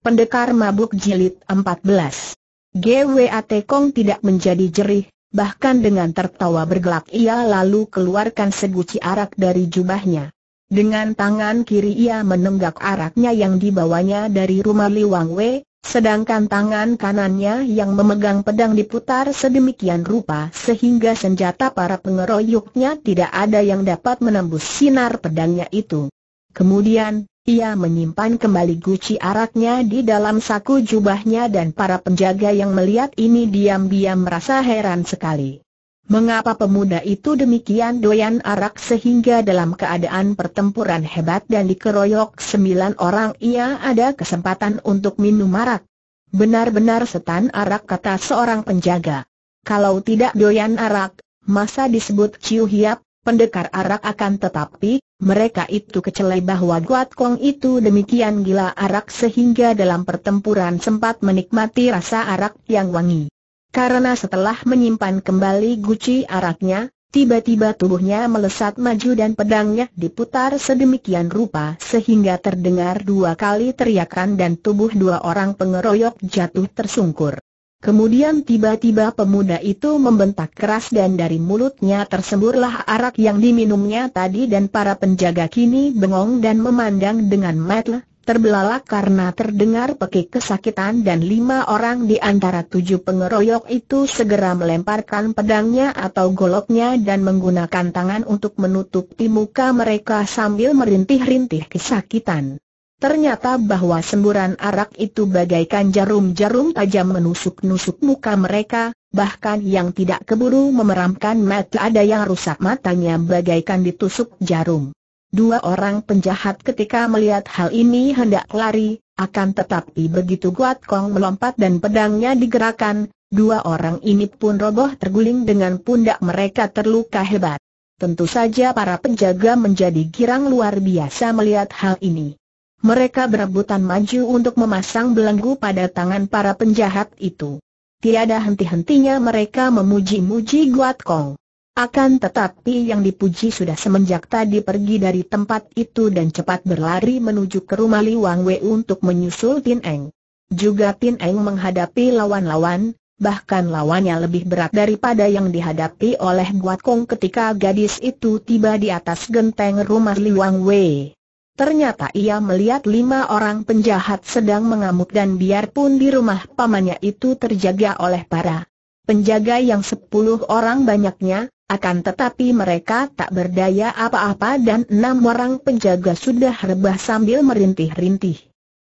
Pendekar Mabuk Jilid 14 GWAT Kong tidak menjadi jerih, bahkan dengan tertawa bergelak ia lalu keluarkan seguci arak dari jubahnya. Dengan tangan kiri ia menenggak araknya yang dibawanya dari rumah Liwang Wei, Sedangkan tangan kanannya yang memegang pedang diputar sedemikian rupa sehingga senjata para pengeroyoknya tidak ada yang dapat menembus sinar pedangnya itu. Kemudian, ia menyimpan kembali guci araknya di dalam saku jubahnya dan para penjaga yang melihat ini diam-diam merasa heran sekali. Mengapa pemuda itu demikian doyan arak sehingga dalam keadaan pertempuran hebat dan dikeroyok sembilan orang ia ada kesempatan untuk minum arak? Benar-benar setan arak kata seorang penjaga. Kalau tidak doyan arak, masa disebut ciu hiap, pendekar arak akan tetapi, mereka itu kecelai bahwa Guat Kong itu demikian gila arak sehingga dalam pertempuran sempat menikmati rasa arak yang wangi. Karena setelah menyimpan kembali guci araknya, tiba-tiba tubuhnya melesat maju dan pedangnya diputar sedemikian rupa sehingga terdengar dua kali teriakan dan tubuh dua orang pengeroyok jatuh tersungkur. Kemudian tiba-tiba pemuda itu membentak keras dan dari mulutnya tersemburlah arak yang diminumnya tadi dan para penjaga kini bengong dan memandang dengan metel, terbelalak karena terdengar pekik kesakitan dan lima orang di antara tujuh pengeroyok itu segera melemparkan pedangnya atau goloknya dan menggunakan tangan untuk menutupi muka mereka sambil merintih-rintih kesakitan. Ternyata bahwa semburan arak itu bagaikan jarum-jarum tajam menusuk-nusuk muka mereka, bahkan yang tidak keburu memeramkan mata ada yang rusak matanya bagaikan ditusuk jarum. Dua orang penjahat ketika melihat hal ini hendak lari, akan tetapi begitu Guat Kong melompat dan pedangnya digerakkan, dua orang ini pun roboh terguling dengan pundak mereka terluka hebat. Tentu saja para penjaga menjadi girang luar biasa melihat hal ini mereka berebutan maju untuk memasang belenggu pada tangan para penjahat itu. Tiada henti-hentinya mereka memuji-muji Guat Kong. Akan tetapi yang dipuji sudah semenjak tadi pergi dari tempat itu dan cepat berlari menuju ke rumah Li Wang Wei untuk menyusul Tin Eng. Juga Tin Eng menghadapi lawan-lawan, bahkan lawannya lebih berat daripada yang dihadapi oleh Guat Kong ketika gadis itu tiba di atas genteng rumah Li Wang Wei. Ternyata ia melihat lima orang penjahat sedang mengamuk dan biarpun di rumah pamannya itu terjaga oleh para penjaga yang sepuluh orang banyaknya, akan tetapi mereka tak berdaya apa-apa dan enam orang penjaga sudah rebah sambil merintih-rintih.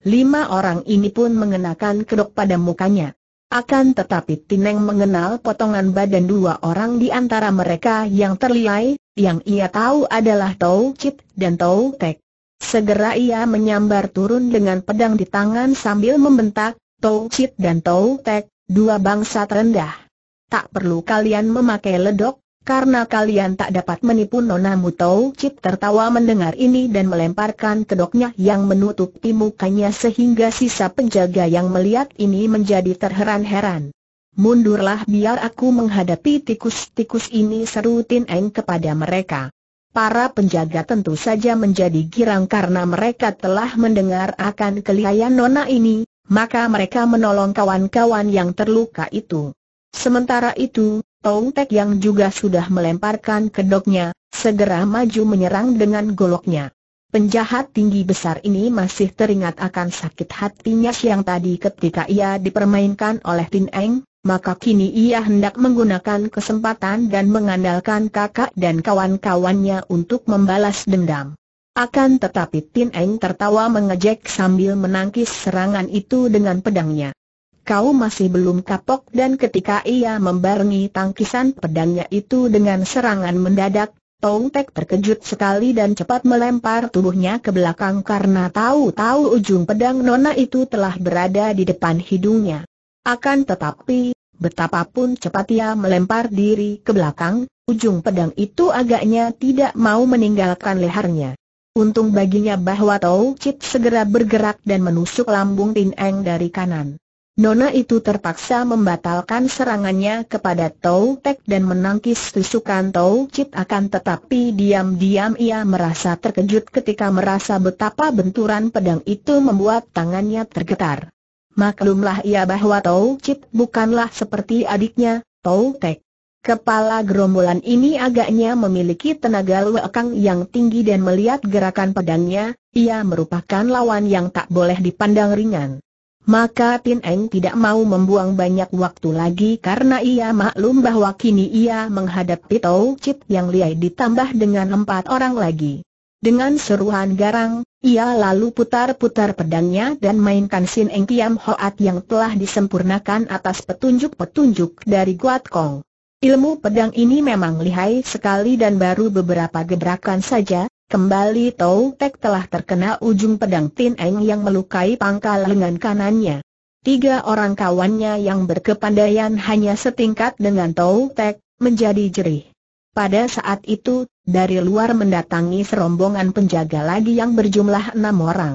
Lima orang ini pun mengenakan kedok pada mukanya. Akan tetapi Tineng mengenal potongan badan dua orang di antara mereka yang terliai, yang ia tahu adalah Tau Chit dan Tau Tek. Segera ia menyambar turun dengan pedang di tangan sambil membentak, Tou Chit dan Tou Tek, dua bangsa terendah. Tak perlu kalian memakai ledok, karena kalian tak dapat menipu nonamu Tou Chit tertawa mendengar ini dan melemparkan kedoknya yang menutupi mukanya sehingga sisa penjaga yang melihat ini menjadi terheran-heran. Mundurlah biar aku menghadapi tikus-tikus ini seru Tin Eng kepada mereka. Para penjaga tentu saja menjadi girang karena mereka telah mendengar akan kelihayan Nona ini, maka mereka menolong kawan-kawan yang terluka itu. Sementara itu, Tong Tek yang juga sudah melemparkan kedoknya, segera maju menyerang dengan goloknya. Penjahat tinggi besar ini masih teringat akan sakit hatinya siang tadi ketika ia dipermainkan oleh Tin Eng, maka kini ia hendak menggunakan kesempatan dan mengandalkan kakak dan kawan-kawannya untuk membalas dendam. Akan tetapi Tin Eng tertawa mengejek sambil menangkis serangan itu dengan pedangnya. Kau masih belum kapok dan ketika ia membarengi tangkisan pedangnya itu dengan serangan mendadak, Tong Tek terkejut sekali dan cepat melempar tubuhnya ke belakang karena tahu-tahu ujung pedang Nona itu telah berada di depan hidungnya. Akan tetapi, Betapapun cepat ia melempar diri ke belakang, ujung pedang itu agaknya tidak mau meninggalkan lehernya. Untung baginya bahwa Tau Chit segera bergerak dan menusuk lambung Tin Eng dari kanan. Nona itu terpaksa membatalkan serangannya kepada Tau Tek dan menangkis tusukan Tau Chit akan tetapi diam-diam ia merasa terkejut ketika merasa betapa benturan pedang itu membuat tangannya tergetar. Maklumlah ia bahwa Tau Cip bukanlah seperti adiknya, Tau Tek. Kepala gerombolan ini agaknya memiliki tenaga luekang yang tinggi dan melihat gerakan pedangnya, ia merupakan lawan yang tak boleh dipandang ringan. Maka Tin Eng tidak mau membuang banyak waktu lagi karena ia maklum bahwa kini ia menghadapi Tau Cip yang liai ditambah dengan empat orang lagi. Dengan seruan garang, ia lalu putar-putar pedangnya dan mainkan Sin Eng Kiam Hoat yang telah disempurnakan atas petunjuk-petunjuk dari Guat Kong. Ilmu pedang ini memang lihai sekali dan baru beberapa gebrakan saja, kembali Tau Tek telah terkena ujung pedang Tin Eng yang melukai pangkal lengan kanannya. Tiga orang kawannya yang berkepandaian hanya setingkat dengan Tau Tek, menjadi jerih. Pada saat itu, dari luar mendatangi serombongan penjaga lagi yang berjumlah enam orang.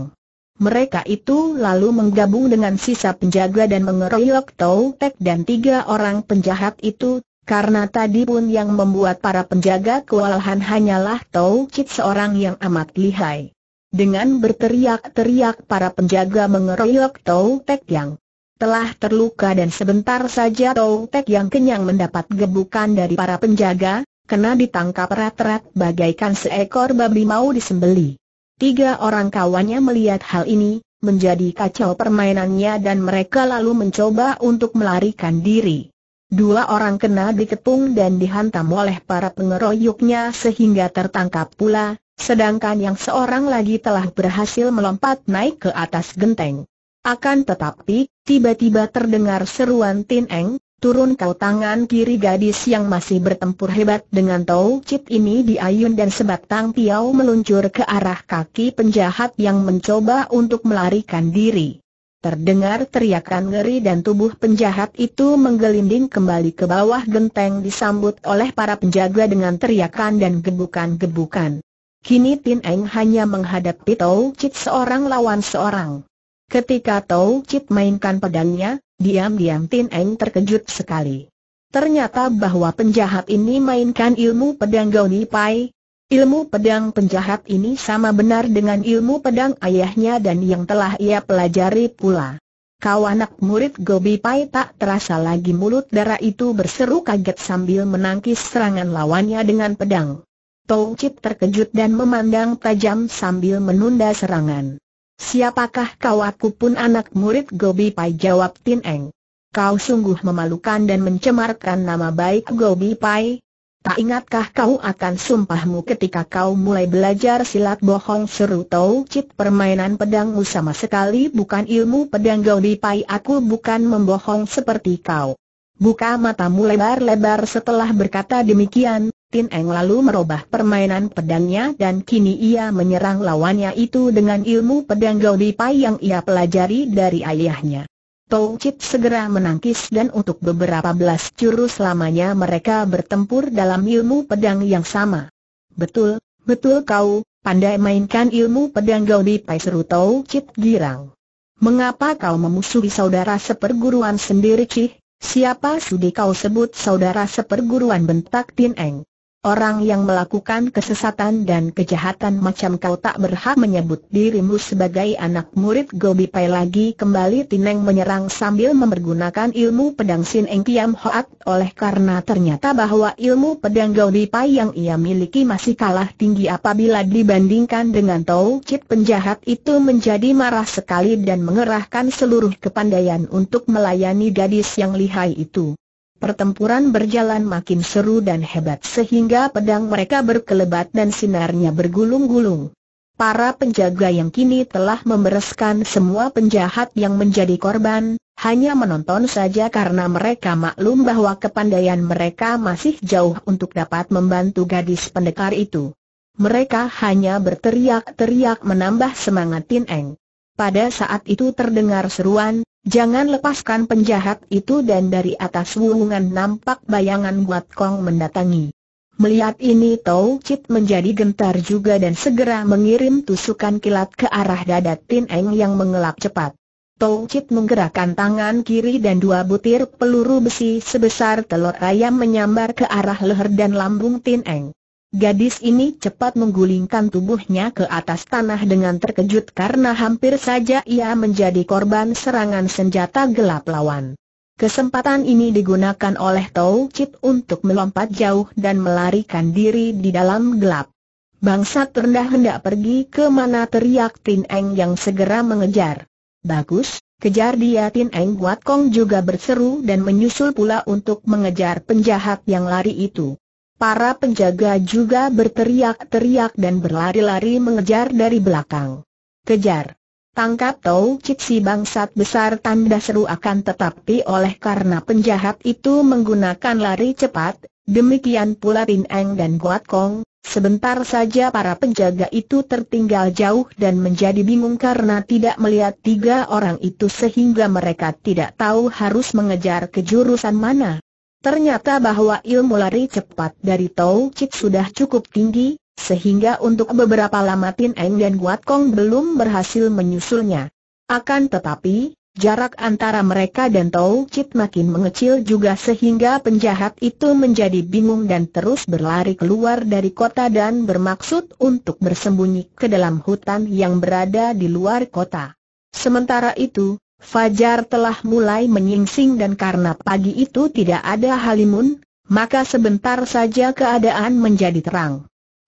Mereka itu lalu menggabung dengan sisa penjaga dan mengeroyok Tau Tek dan tiga orang penjahat itu, karena tadi pun yang membuat para penjaga kewalahan hanyalah Tau Cit seorang yang amat lihai. Dengan berteriak-teriak para penjaga mengeroyok Tau Tek yang telah terluka dan sebentar saja Tau Tek yang kenyang mendapat gebukan dari para penjaga, kena ditangkap rat-rat bagaikan seekor babi mau disembeli. Tiga orang kawannya melihat hal ini, menjadi kacau permainannya dan mereka lalu mencoba untuk melarikan diri. Dua orang kena dikepung dan dihantam oleh para pengeroyoknya sehingga tertangkap pula, sedangkan yang seorang lagi telah berhasil melompat naik ke atas genteng. Akan tetapi, tiba-tiba terdengar seruan Tin Eng, turun kau tangan kiri gadis yang masih bertempur hebat dengan Tau Cip ini diayun dan sebatang piau meluncur ke arah kaki penjahat yang mencoba untuk melarikan diri. Terdengar teriakan ngeri dan tubuh penjahat itu menggelinding kembali ke bawah genteng disambut oleh para penjaga dengan teriakan dan gebukan-gebukan. Kini Tin Eng hanya menghadapi Tau Chit seorang lawan seorang. Ketika Tau Chit mainkan pedangnya, Diam-diam Tin Eng terkejut sekali. Ternyata bahwa penjahat ini mainkan ilmu pedang Gauni Pai. Ilmu pedang penjahat ini sama benar dengan ilmu pedang ayahnya dan yang telah ia pelajari pula. Kau anak murid Gobi Pai tak terasa lagi mulut darah itu berseru kaget sambil menangkis serangan lawannya dengan pedang. Tou Chip terkejut dan memandang tajam sambil menunda serangan. Siapakah kau aku pun anak murid Gobi Pai jawab Tin Eng. Kau sungguh memalukan dan mencemarkan nama baik Gobi Pai. Tak ingatkah kau akan sumpahmu ketika kau mulai belajar silat bohong seru tau cip permainan pedangmu sama sekali bukan ilmu pedang Gobi Pai aku bukan membohong seperti kau. Buka matamu lebar-lebar setelah berkata demikian, Tin Eng lalu merubah permainan pedangnya dan kini ia menyerang lawannya itu dengan ilmu pedang Gaudi Pai yang ia pelajari dari ayahnya. Tou Chit segera menangkis dan untuk beberapa belas jurus lamanya mereka bertempur dalam ilmu pedang yang sama. Betul, betul kau, pandai mainkan ilmu pedang Gaudi Pai seru Tou Chit girang. Mengapa kau memusuhi saudara seperguruan sendiri Cih? Siapa sudi kau sebut saudara seperguruan bentak Tin Eng? Orang yang melakukan kesesatan dan kejahatan macam kau tak berhak menyebut dirimu sebagai anak murid Gobi Pai lagi kembali Tineng menyerang sambil mempergunakan ilmu pedang Sin Eng Kiam Hoat oleh karena ternyata bahwa ilmu pedang Gobi Pai yang ia miliki masih kalah tinggi apabila dibandingkan dengan Tau Chit penjahat itu menjadi marah sekali dan mengerahkan seluruh kepandaian untuk melayani gadis yang lihai itu. Pertempuran berjalan makin seru dan hebat sehingga pedang mereka berkelebat dan sinarnya bergulung-gulung. Para penjaga yang kini telah membereskan semua penjahat yang menjadi korban, hanya menonton saja karena mereka maklum bahwa kepandaian mereka masih jauh untuk dapat membantu gadis pendekar itu. Mereka hanya berteriak-teriak menambah semangat Tin Eng. Pada saat itu terdengar seruan, Jangan lepaskan penjahat itu dan dari atas wulungan nampak bayangan Buat Kong mendatangi. Melihat ini Tau Chit menjadi gentar juga dan segera mengirim tusukan kilat ke arah dada Tin Eng yang mengelap cepat. Tau Chit menggerakkan tangan kiri dan dua butir peluru besi sebesar telur ayam menyambar ke arah leher dan lambung Tin Eng. Gadis ini cepat menggulingkan tubuhnya ke atas tanah dengan terkejut karena hampir saja ia menjadi korban serangan senjata gelap lawan. Kesempatan ini digunakan oleh Tau Chit untuk melompat jauh dan melarikan diri di dalam gelap. Bangsa terendah hendak pergi ke mana teriak Tin Eng yang segera mengejar. Bagus, kejar dia Tin Eng Guat Kong juga berseru dan menyusul pula untuk mengejar penjahat yang lari itu. Para penjaga juga berteriak-teriak dan berlari-lari mengejar dari belakang. Kejar! Tangkap Tau Cik bangsat besar tanda seru akan tetapi oleh karena penjahat itu menggunakan lari cepat, demikian pula Pin Eng dan Guat Kong, sebentar saja para penjaga itu tertinggal jauh dan menjadi bingung karena tidak melihat tiga orang itu sehingga mereka tidak tahu harus mengejar ke jurusan mana. Ternyata bahwa ilmu lari cepat dari Tau Chit sudah cukup tinggi, sehingga untuk beberapa lama Tin Eng dan Guat Kong belum berhasil menyusulnya. Akan tetapi, jarak antara mereka dan Tau Chit makin mengecil juga sehingga penjahat itu menjadi bingung dan terus berlari keluar dari kota dan bermaksud untuk bersembunyi ke dalam hutan yang berada di luar kota. Sementara itu, Fajar telah mulai menyingsing dan karena pagi itu tidak ada Halimun, maka sebentar saja keadaan menjadi terang.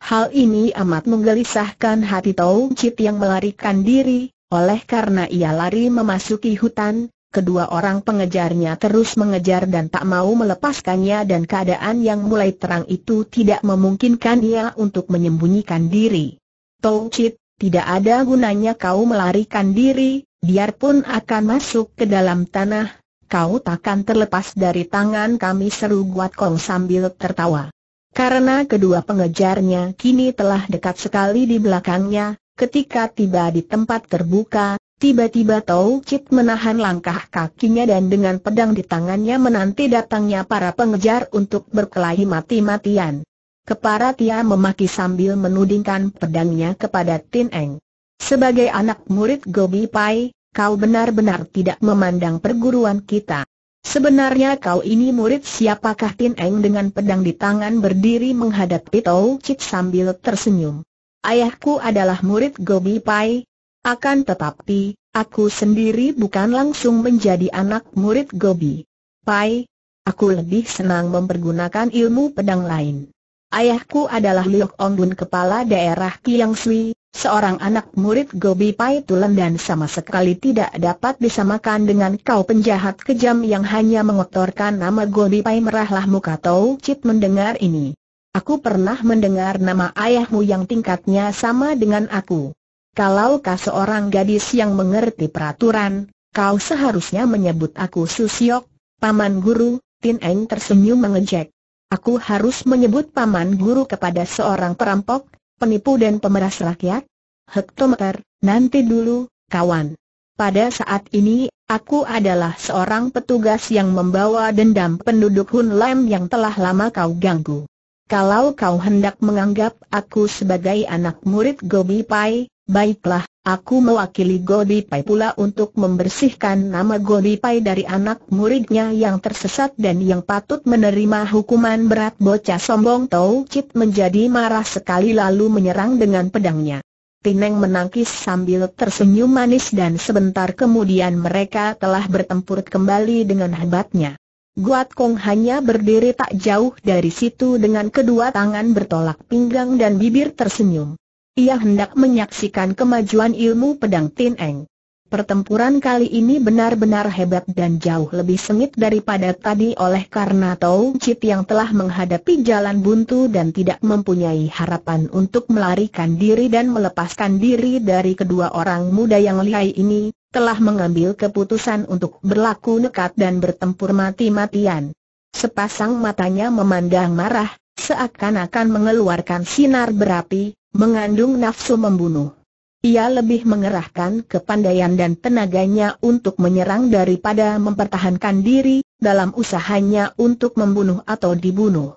Hal ini amat menggelisahkan hati Tau Cip yang melarikan diri, oleh karena ia lari memasuki hutan, kedua orang pengejarnya terus mengejar dan tak mau melepaskannya dan keadaan yang mulai terang itu tidak memungkinkan ia untuk menyembunyikan diri. Tau Cip, tidak ada gunanya kau melarikan diri, biarpun akan masuk ke dalam tanah, kau takkan terlepas dari tangan kami seru Guat Kong sambil tertawa. Karena kedua pengejarnya kini telah dekat sekali di belakangnya, ketika tiba di tempat terbuka, tiba-tiba Tau Chit menahan langkah kakinya dan dengan pedang di tangannya menanti datangnya para pengejar untuk berkelahi mati-matian. Kepala Tia memaki sambil menudingkan pedangnya kepada Tin Eng. Sebagai anak murid Gobi Pai, kau benar-benar tidak memandang perguruan kita. Sebenarnya kau ini murid siapakah Tin Eng dengan pedang di tangan berdiri menghadapi Tau Chit sambil tersenyum. Ayahku adalah murid Gobi Pai. Akan tetapi, aku sendiri bukan langsung menjadi anak murid Gobi Pai. Aku lebih senang mempergunakan ilmu pedang lain. Ayahku adalah Liok Bun kepala daerah Kiang Sui, seorang anak murid Gobi Pai tulen dan sama sekali tidak dapat disamakan dengan kau penjahat kejam yang hanya mengotorkan nama Gobi Pai merahlah muka Tau Chit mendengar ini. Aku pernah mendengar nama ayahmu yang tingkatnya sama dengan aku. Kalau kau seorang gadis yang mengerti peraturan, kau seharusnya menyebut aku Susiok, Paman Guru, Tin Eng tersenyum mengejek. Aku harus menyebut Paman Guru kepada seorang perampok, penipu dan pemeras rakyat? Hektometer, nanti dulu, kawan. Pada saat ini, aku adalah seorang petugas yang membawa dendam penduduk Hun Lam yang telah lama kau ganggu. Kalau kau hendak menganggap aku sebagai anak murid Gobi Pai, baiklah, Aku mewakili Godi Pai pula untuk membersihkan nama Godi Pai dari anak muridnya yang tersesat dan yang patut menerima hukuman berat bocah sombong Tau Chit menjadi marah sekali lalu menyerang dengan pedangnya. Tineng menangkis sambil tersenyum manis dan sebentar kemudian mereka telah bertempur kembali dengan hebatnya. Guat Kong hanya berdiri tak jauh dari situ dengan kedua tangan bertolak pinggang dan bibir tersenyum. Ia hendak menyaksikan kemajuan ilmu pedang Tin Eng. Pertempuran kali ini benar-benar hebat dan jauh lebih sengit daripada tadi oleh karena Tau Chit yang telah menghadapi jalan buntu dan tidak mempunyai harapan untuk melarikan diri dan melepaskan diri dari kedua orang muda yang lihai ini, telah mengambil keputusan untuk berlaku nekat dan bertempur mati-matian. Sepasang matanya memandang marah, seakan-akan mengeluarkan sinar berapi, mengandung nafsu membunuh. Ia lebih mengerahkan kepandaian dan tenaganya untuk menyerang daripada mempertahankan diri, dalam usahanya untuk membunuh atau dibunuh.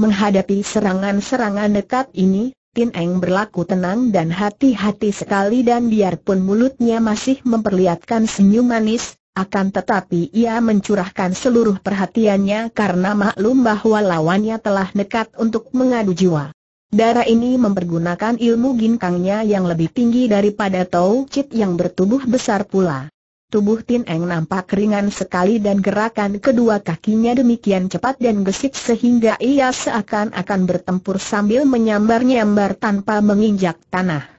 Menghadapi serangan-serangan dekat ini, Tin Eng berlaku tenang dan hati-hati sekali dan biarpun mulutnya masih memperlihatkan senyum manis, akan tetapi ia mencurahkan seluruh perhatiannya karena maklum bahwa lawannya telah nekat untuk mengadu jiwa. Darah ini mempergunakan ilmu ginkangnya yang lebih tinggi daripada Tau Chit yang bertubuh besar pula. Tubuh Tin Eng nampak ringan sekali dan gerakan kedua kakinya demikian cepat dan gesit sehingga ia seakan-akan bertempur sambil menyambar-nyambar tanpa menginjak tanah.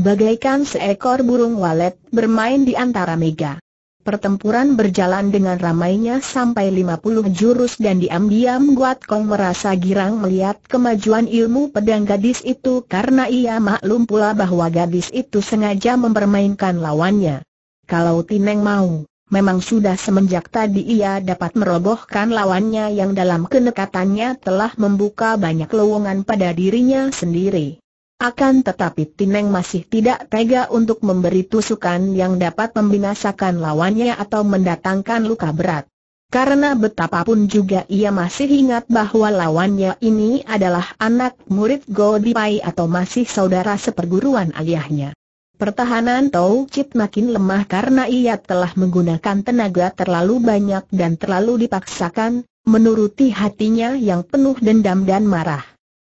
Bagaikan seekor burung walet bermain di antara mega. Pertempuran berjalan dengan ramainya sampai 50 jurus dan diam-diam Guat Kong merasa girang melihat kemajuan ilmu pedang gadis itu karena ia maklum pula bahwa gadis itu sengaja mempermainkan lawannya. Kalau Tineng mau, memang sudah semenjak tadi ia dapat merobohkan lawannya yang dalam kenekatannya telah membuka banyak lowongan pada dirinya sendiri. Akan tetapi Tineng masih tidak tega untuk memberi tusukan yang dapat membinasakan lawannya atau mendatangkan luka berat. Karena betapapun juga ia masih ingat bahwa lawannya ini adalah anak murid Godipai atau masih saudara seperguruan ayahnya. Pertahanan Tau Chit makin lemah karena ia telah menggunakan tenaga terlalu banyak dan terlalu dipaksakan, menuruti hatinya yang penuh dendam dan marah.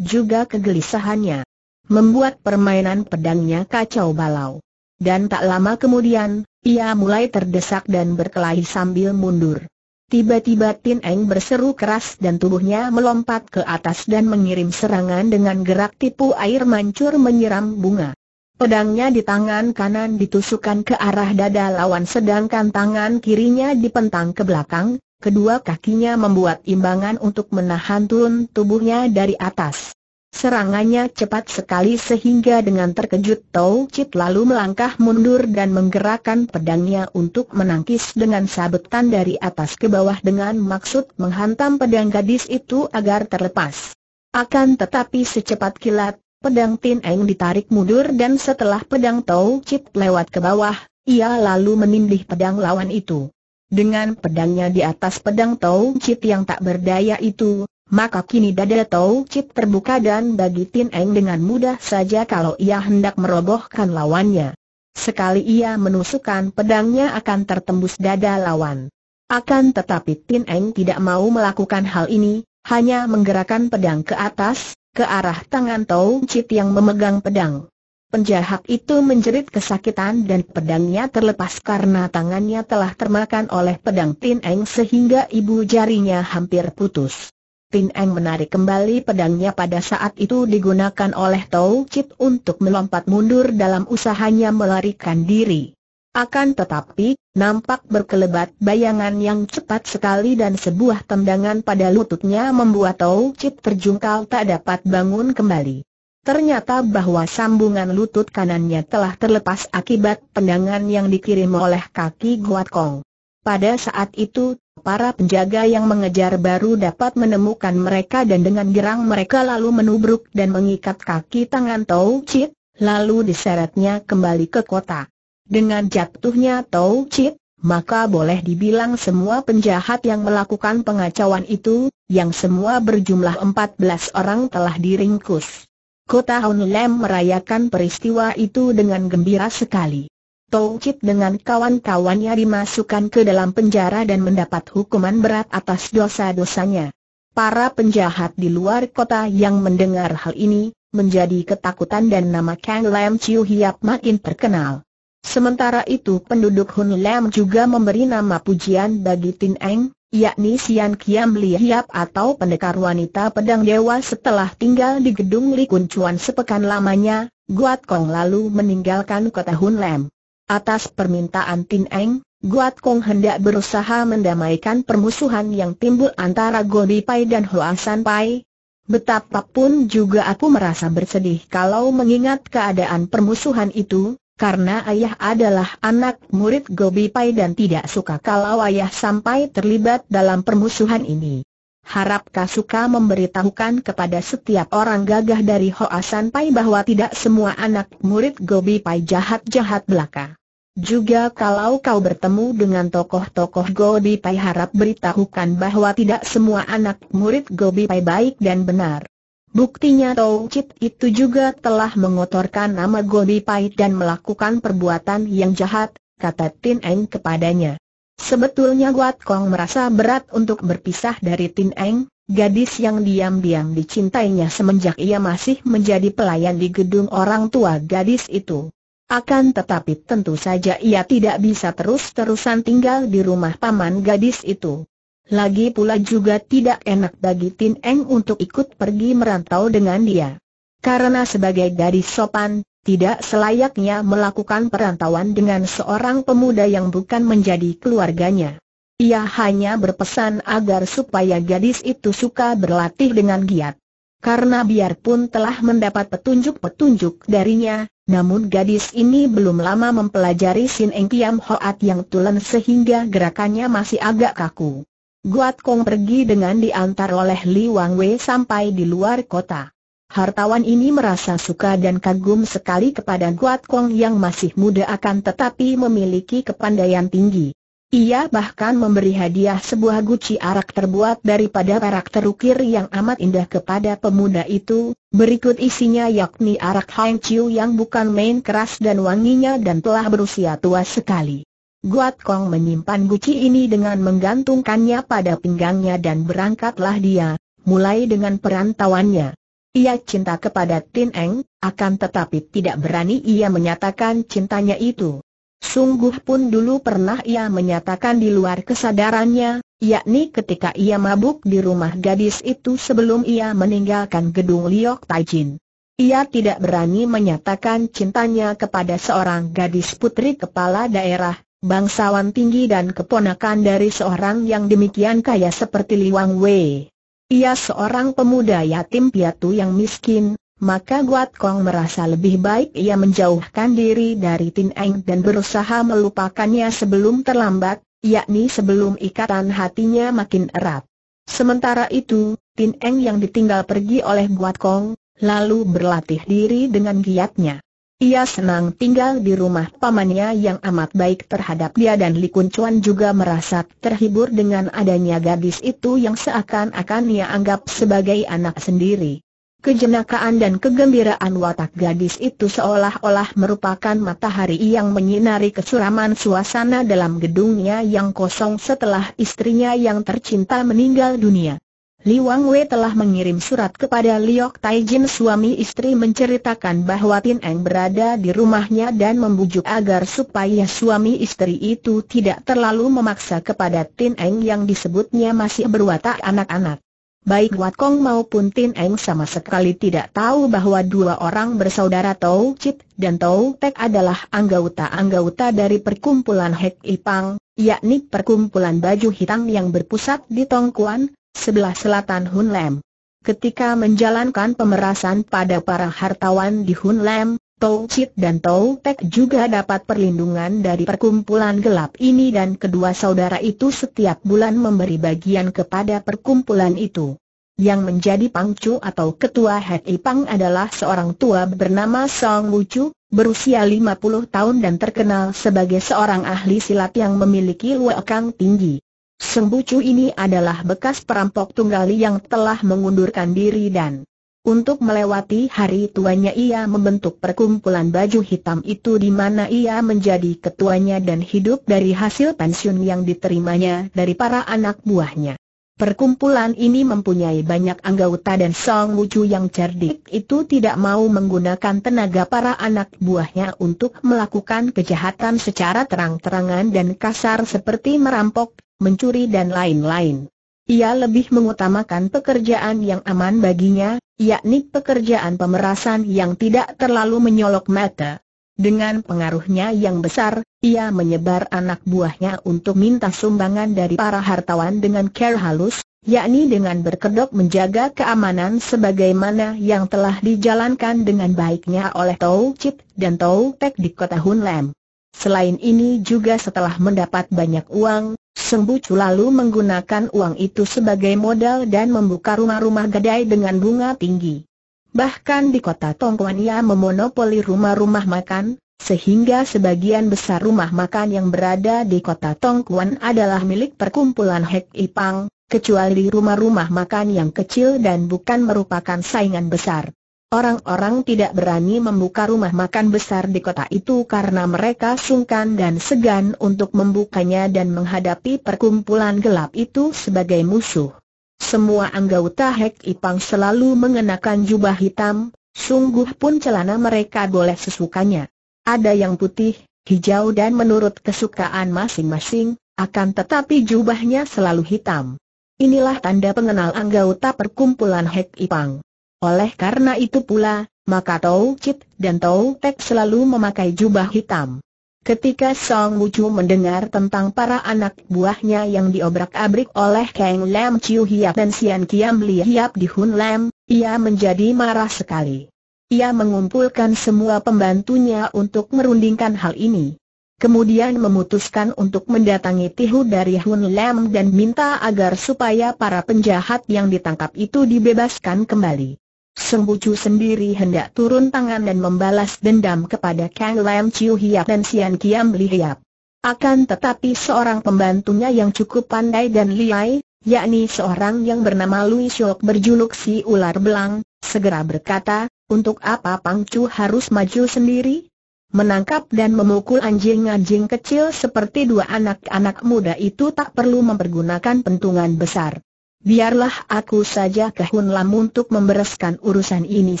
Juga kegelisahannya membuat permainan pedangnya kacau balau. Dan tak lama kemudian, ia mulai terdesak dan berkelahi sambil mundur. Tiba-tiba Tin Eng berseru keras dan tubuhnya melompat ke atas dan mengirim serangan dengan gerak tipu air mancur menyiram bunga. Pedangnya di tangan kanan ditusukkan ke arah dada lawan sedangkan tangan kirinya dipentang ke belakang, kedua kakinya membuat imbangan untuk menahan turun tubuhnya dari atas. Serangannya cepat sekali sehingga dengan terkejut Tau Chit lalu melangkah mundur dan menggerakkan pedangnya untuk menangkis dengan sabetan dari atas ke bawah dengan maksud menghantam pedang gadis itu agar terlepas. Akan tetapi secepat kilat, pedang Tin Eng ditarik mundur dan setelah pedang Tau Chit lewat ke bawah, ia lalu menindih pedang lawan itu. Dengan pedangnya di atas pedang Tau Chit yang tak berdaya itu, maka kini dada Tau Chit terbuka dan bagi Tin Eng dengan mudah saja kalau ia hendak merobohkan lawannya. Sekali ia menusukkan pedangnya akan tertembus dada lawan. Akan tetapi Tin Eng tidak mau melakukan hal ini, hanya menggerakkan pedang ke atas, ke arah tangan Tau Chit yang memegang pedang. Penjahat itu menjerit kesakitan dan pedangnya terlepas karena tangannya telah termakan oleh pedang Tin Eng sehingga ibu jarinya hampir putus. Pin Eng menarik kembali pedangnya pada saat itu digunakan oleh Tau Chit untuk melompat mundur dalam usahanya melarikan diri. Akan tetapi, nampak berkelebat bayangan yang cepat sekali dan sebuah tendangan pada lututnya membuat Tau Chit terjungkal tak dapat bangun kembali. Ternyata bahwa sambungan lutut kanannya telah terlepas akibat pendangan yang dikirim oleh kaki Guat Kong. Pada saat itu, Para penjaga yang mengejar baru dapat menemukan mereka dan dengan gerang mereka lalu menubruk dan mengikat kaki tangan Tau Chit, lalu diseretnya kembali ke kota. Dengan jatuhnya Tau Chit, maka boleh dibilang semua penjahat yang melakukan pengacauan itu, yang semua berjumlah 14 orang telah diringkus. Kota Honlem merayakan peristiwa itu dengan gembira sekali. Tong Kit dengan kawan-kawannya dimasukkan ke dalam penjara dan mendapat hukuman berat atas dosa-dosanya. Para penjahat di luar kota yang mendengar hal ini, menjadi ketakutan dan nama Kang Lam Chiu Hiap makin terkenal. Sementara itu penduduk Hun Lam juga memberi nama pujian bagi Tin Eng, yakni Sian Kiam Li Hiap atau pendekar wanita pedang dewa setelah tinggal di gedung Li Kun Chuan sepekan lamanya, Guat Kong lalu meninggalkan kota Hun Lam. Atas permintaan Tin Eng, Guat Kong hendak berusaha mendamaikan permusuhan yang timbul antara Godi Pai dan Hoasan Pai. Betapapun juga aku merasa bersedih kalau mengingat keadaan permusuhan itu, karena ayah adalah anak murid Gobi Pai dan tidak suka kalau ayah sampai terlibat dalam permusuhan ini. Harap suka memberitahukan kepada setiap orang gagah dari Hoa San Pai bahwa tidak semua anak murid Gobi Pai jahat-jahat belaka. Juga kalau kau bertemu dengan tokoh-tokoh Gobi Pai harap beritahukan bahwa tidak semua anak murid Gobi Pai baik dan benar. Buktinya Tau Chit itu juga telah mengotorkan nama Gobi Pai dan melakukan perbuatan yang jahat, kata Tin Eng kepadanya. Sebetulnya Guat Kong merasa berat untuk berpisah dari Tin Eng, gadis yang diam-diam dicintainya semenjak ia masih menjadi pelayan di gedung orang tua gadis itu. Akan tetapi tentu saja ia tidak bisa terus-terusan tinggal di rumah paman gadis itu. Lagi pula juga tidak enak bagi Tin Eng untuk ikut pergi merantau dengan dia. Karena sebagai gadis sopan, tidak selayaknya melakukan perantauan dengan seorang pemuda yang bukan menjadi keluarganya. Ia hanya berpesan agar supaya gadis itu suka berlatih dengan giat. Karena biarpun telah mendapat petunjuk-petunjuk darinya, namun gadis ini belum lama mempelajari Sin Eng Kiam Hoat yang tulen sehingga gerakannya masih agak kaku. Guat Kong pergi dengan diantar oleh Li Wang Wei sampai di luar kota. Hartawan ini merasa suka dan kagum sekali kepada Guat Kong yang masih muda akan tetapi memiliki kepandaian tinggi. Ia bahkan memberi hadiah sebuah guci arak terbuat daripada arak terukir yang amat indah kepada pemuda itu, berikut isinya yakni arak Hang Chiu yang bukan main keras dan wanginya dan telah berusia tua sekali. Guat Kong menyimpan guci ini dengan menggantungkannya pada pinggangnya dan berangkatlah dia, mulai dengan perantauannya. Ia cinta kepada Tin Eng, akan tetapi tidak berani ia menyatakan cintanya itu. Sungguh pun dulu pernah ia menyatakan di luar kesadarannya, yakni ketika ia mabuk di rumah gadis itu sebelum ia meninggalkan gedung Liok Taijin. Ia tidak berani menyatakan cintanya kepada seorang gadis putri kepala daerah, bangsawan tinggi dan keponakan dari seorang yang demikian kaya seperti Liwang Wei. Ia seorang pemuda yatim piatu yang miskin, maka Guat Kong merasa lebih baik ia menjauhkan diri dari Tin Eng dan berusaha melupakannya sebelum terlambat, yakni sebelum ikatan hatinya makin erat. Sementara itu, Tin Eng yang ditinggal pergi oleh Guat Kong, lalu berlatih diri dengan giatnya. Ia senang tinggal di rumah pamannya yang amat baik terhadap dia dan Li Kun Chuan juga merasa terhibur dengan adanya gadis itu yang seakan-akan ia anggap sebagai anak sendiri. Kejenakaan dan kegembiraan watak gadis itu seolah-olah merupakan matahari yang menyinari kesuraman suasana dalam gedungnya yang kosong setelah istrinya yang tercinta meninggal dunia. Wang Wei telah mengirim surat kepada Liok Taijin suami istri menceritakan bahwa Tin Eng berada di rumahnya dan membujuk agar supaya suami istri itu tidak terlalu memaksa kepada Tin Eng yang disebutnya masih berwatak anak-anak. Baik Wat Kong maupun Tin Eng sama sekali tidak tahu bahwa dua orang bersaudara Tau Chit dan Tau Tek adalah anggota-anggota dari perkumpulan Hek Ipang, yakni perkumpulan baju hitam yang berpusat di Tongkuan, sebelah selatan Hun Lam. Ketika menjalankan pemerasan pada para hartawan di Hun Lam. Tou Chit dan Tou Tek juga dapat perlindungan dari perkumpulan gelap ini dan kedua saudara itu setiap bulan memberi bagian kepada perkumpulan itu. Yang menjadi pangcu atau ketua Het Pang adalah seorang tua bernama Song Wuchu, berusia 50 tahun dan terkenal sebagai seorang ahli silat yang memiliki luakang tinggi. Song Wuchu ini adalah bekas perampok tunggali yang telah mengundurkan diri dan untuk melewati hari tuanya ia membentuk perkumpulan baju hitam itu di mana ia menjadi ketuanya dan hidup dari hasil pensiun yang diterimanya dari para anak buahnya. Perkumpulan ini mempunyai banyak anggota dan Song Wuju yang cerdik itu tidak mau menggunakan tenaga para anak buahnya untuk melakukan kejahatan secara terang-terangan dan kasar seperti merampok, mencuri dan lain-lain. Ia lebih mengutamakan pekerjaan yang aman baginya, yakni pekerjaan pemerasan yang tidak terlalu menyolok mata. Dengan pengaruhnya yang besar, ia menyebar anak buahnya untuk minta sumbangan dari para hartawan dengan care halus, yakni dengan berkedok menjaga keamanan sebagaimana yang telah dijalankan dengan baiknya oleh Tau Chit dan Tau Tek di kota Hunlam. Selain ini juga setelah mendapat banyak uang, Sembucu lalu menggunakan uang itu sebagai modal dan membuka rumah-rumah gadai dengan bunga tinggi. Bahkan di kota Tongkuan ia memonopoli rumah-rumah makan, sehingga sebagian besar rumah makan yang berada di kota Tongkuan adalah milik perkumpulan Hek Ipang, kecuali rumah-rumah makan yang kecil dan bukan merupakan saingan besar. Orang-orang tidak berani membuka rumah makan besar di kota itu karena mereka sungkan dan segan untuk membukanya dan menghadapi perkumpulan gelap itu sebagai musuh. Semua anggota Hek Ipang selalu mengenakan jubah hitam, sungguh pun celana mereka boleh sesukanya. Ada yang putih, hijau dan menurut kesukaan masing-masing, akan tetapi jubahnya selalu hitam. Inilah tanda pengenal anggota perkumpulan Hek Ipang. Oleh karena itu pula, maka Tau Chit dan Tau Tek selalu memakai jubah hitam. Ketika Song Wucu mendengar tentang para anak buahnya yang diobrak-abrik oleh Kang Lam Chiu Hiap dan Sian Kiam Li Hiap di Hun Lam, ia menjadi marah sekali. Ia mengumpulkan semua pembantunya untuk merundingkan hal ini. Kemudian memutuskan untuk mendatangi Tihu dari Hun Lam dan minta agar supaya para penjahat yang ditangkap itu dibebaskan kembali. Sembucu sendiri hendak turun tangan dan membalas dendam kepada Kang Lam Chiu Hiap dan Sian Kiam Li Hiap. Akan tetapi seorang pembantunya yang cukup pandai dan liai, yakni seorang yang bernama Lui Shok berjuluk si ular belang, segera berkata, untuk apa Pang Chu harus maju sendiri? Menangkap dan memukul anjing-anjing kecil seperti dua anak-anak muda itu tak perlu mempergunakan pentungan besar. Biarlah aku saja ke Hun Lam untuk membereskan urusan ini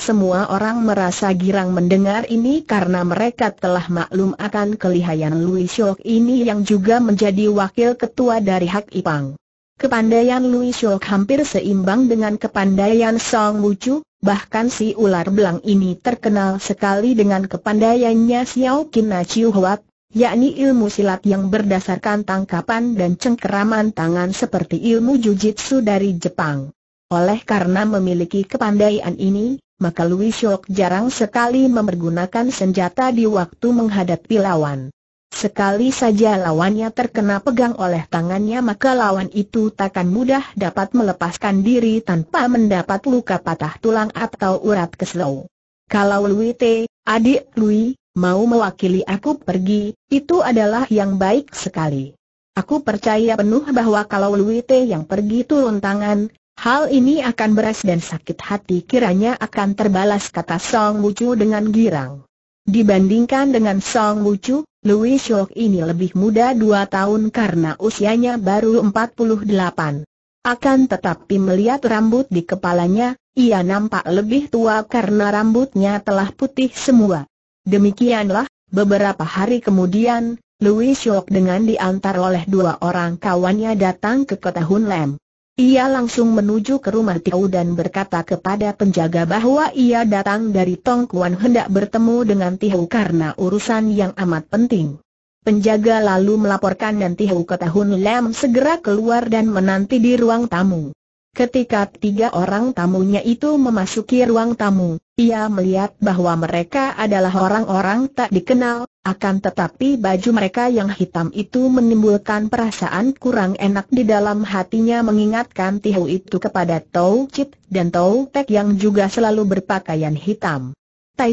Semua orang merasa girang mendengar ini karena mereka telah maklum akan kelihayan Lui Shok ini yang juga menjadi wakil ketua dari Hak Ipang Kepandaian Lui Shok hampir seimbang dengan kepandaian Song Wuchu, Bahkan si ular belang ini terkenal sekali dengan kepandaiannya Xiao Kina Chiu Huat yakni ilmu silat yang berdasarkan tangkapan dan cengkeraman tangan seperti ilmu jujitsu dari Jepang. Oleh karena memiliki kepandaian ini, maka Louis Shock jarang sekali mempergunakan senjata di waktu menghadapi lawan. Sekali saja lawannya terkena pegang oleh tangannya maka lawan itu takkan mudah dapat melepaskan diri tanpa mendapat luka patah tulang atau urat keselau. Kalau Louis T, adik Louis, mau mewakili aku pergi, itu adalah yang baik sekali. Aku percaya penuh bahwa kalau Louis Luite yang pergi turun tangan, hal ini akan beres dan sakit hati kiranya akan terbalas kata Song Wucu dengan girang. Dibandingkan dengan Song Wucu, Louis Shok ini lebih muda dua tahun karena usianya baru 48. Akan tetapi melihat rambut di kepalanya, ia nampak lebih tua karena rambutnya telah putih semua. Demikianlah, beberapa hari kemudian, Louis Shock dengan diantar oleh dua orang kawannya datang ke kota Lam. Ia langsung menuju ke rumah Tiau dan berkata kepada penjaga bahwa ia datang dari Tong Kuan hendak bertemu dengan Tiau karena urusan yang amat penting. Penjaga lalu melaporkan dan Tiau ke Tahun Lam segera keluar dan menanti di ruang tamu. Ketika tiga orang tamunya itu memasuki ruang tamu, ia melihat bahwa mereka adalah orang-orang tak dikenal, akan tetapi baju mereka yang hitam itu menimbulkan perasaan kurang enak di dalam hatinya mengingatkan Tihu itu kepada Tau Chit dan Tau Tek yang juga selalu berpakaian hitam. Tai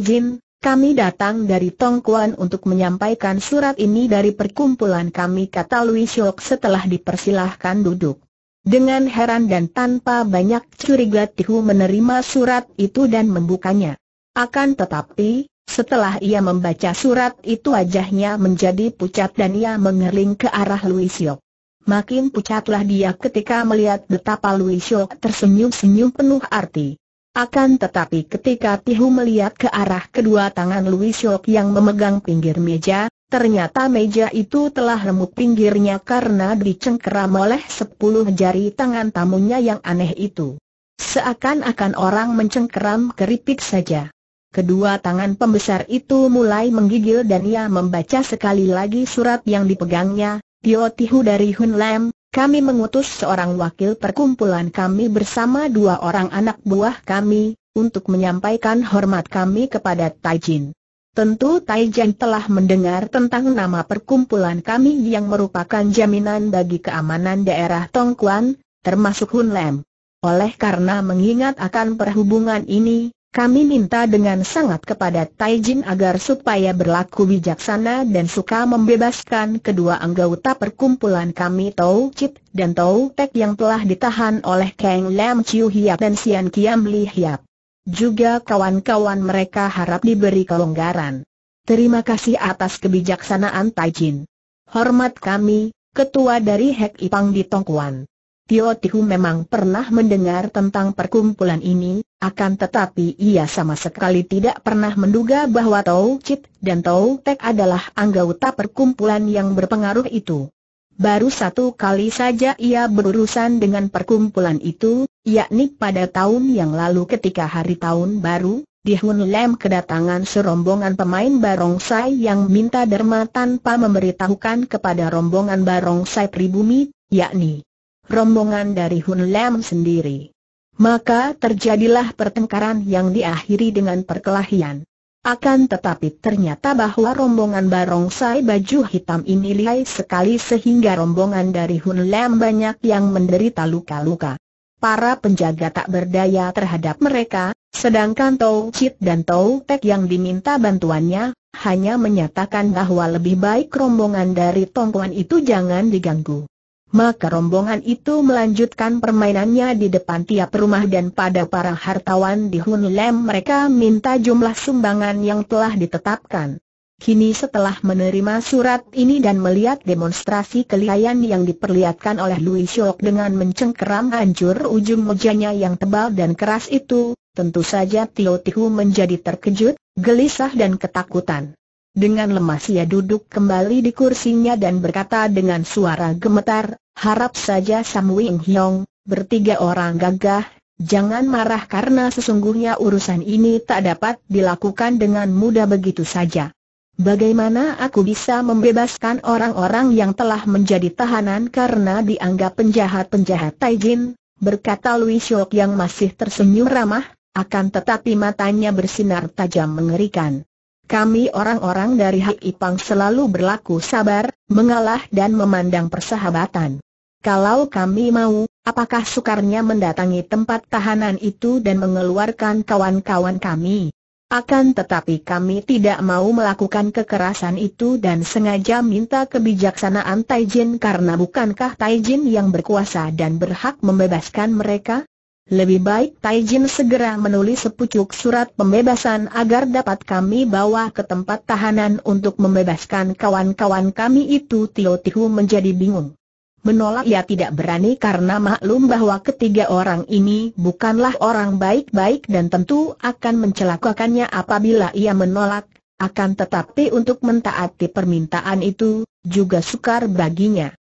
kami datang dari Tongkuan untuk menyampaikan surat ini dari perkumpulan kami kata Louis Shok setelah dipersilahkan duduk. Dengan heran dan tanpa banyak curiga Tihu menerima surat itu dan membukanya. Akan tetapi, setelah ia membaca surat itu wajahnya menjadi pucat dan ia mengerling ke arah Luisio. Makin pucatlah dia ketika melihat betapa Luisio tersenyum-senyum penuh arti. Akan tetapi ketika Tihu melihat ke arah kedua tangan Luisio yang memegang pinggir meja, Ternyata meja itu telah remuk pinggirnya karena dicengkeram oleh sepuluh jari tangan tamunya yang aneh itu. Seakan-akan orang mencengkeram keripik saja. Kedua tangan pembesar itu mulai menggigil dan ia membaca sekali lagi surat yang dipegangnya, Tio Tihu dari Hun Lam, kami mengutus seorang wakil perkumpulan kami bersama dua orang anak buah kami, untuk menyampaikan hormat kami kepada Jin. Tentu Jeng telah mendengar tentang nama perkumpulan kami yang merupakan jaminan bagi keamanan daerah Tongkuan, termasuk Hun Lem. Oleh karena mengingat akan perhubungan ini, kami minta dengan sangat kepada Jin agar supaya berlaku bijaksana dan suka membebaskan kedua anggota perkumpulan kami Tau Chit dan Tau Tek yang telah ditahan oleh Kang Lam Chiu Hiap dan Sian Kiam Li Hiap. Juga kawan-kawan mereka harap diberi kelonggaran. Terima kasih atas kebijaksanaan Taijin. Hormat kami, ketua dari Hek Ipang di Tongkuan. Tio Tihu memang pernah mendengar tentang perkumpulan ini, akan tetapi ia sama sekali tidak pernah menduga bahwa Tau Chit dan Tau Tek adalah anggota perkumpulan yang berpengaruh itu. Baru satu kali saja ia berurusan dengan perkumpulan itu, yakni pada tahun yang lalu ketika hari tahun baru, di Hun Lam kedatangan serombongan pemain barongsai yang minta derma tanpa memberitahukan kepada rombongan barongsai pribumi, yakni rombongan dari Hun Lam sendiri. Maka terjadilah pertengkaran yang diakhiri dengan perkelahian. Akan tetapi ternyata bahwa rombongan barongsai baju hitam ini lihai sekali sehingga rombongan dari Hun Lam banyak yang menderita luka-luka. Para penjaga tak berdaya terhadap mereka, sedangkan Tou Chit dan Tou Tek yang diminta bantuannya, hanya menyatakan bahwa lebih baik rombongan dari Tongkuan itu jangan diganggu maka rombongan itu melanjutkan permainannya di depan tiap rumah dan pada para hartawan di Hun Lem mereka minta jumlah sumbangan yang telah ditetapkan. Kini setelah menerima surat ini dan melihat demonstrasi kelihayan yang diperlihatkan oleh Louis Shock dengan mencengkeram hancur ujung mejanya yang tebal dan keras itu, tentu saja Tio Tihu menjadi terkejut, gelisah dan ketakutan. Dengan lemas ia duduk kembali di kursinya dan berkata dengan suara gemetar, harap saja Sam Wing Hyong, bertiga orang gagah, jangan marah karena sesungguhnya urusan ini tak dapat dilakukan dengan mudah begitu saja. Bagaimana aku bisa membebaskan orang-orang yang telah menjadi tahanan karena dianggap penjahat-penjahat Taijin? Berkata Louis Shok yang masih tersenyum ramah, akan tetapi matanya bersinar tajam mengerikan. Kami orang-orang dari Ipang selalu berlaku sabar, mengalah dan memandang persahabatan. Kalau kami mau, apakah sukarnya mendatangi tempat tahanan itu dan mengeluarkan kawan-kawan kami? Akan tetapi kami tidak mau melakukan kekerasan itu dan sengaja minta kebijaksanaan Taijin karena bukankah Taijin yang berkuasa dan berhak membebaskan mereka? Lebih baik Tai Jin segera menulis sepucuk surat pembebasan agar dapat kami bawa ke tempat tahanan untuk membebaskan kawan-kawan kami itu Tio Tihu menjadi bingung. Menolak ia tidak berani karena maklum bahwa ketiga orang ini bukanlah orang baik-baik dan tentu akan mencelakakannya apabila ia menolak, akan tetapi untuk mentaati permintaan itu, juga sukar baginya.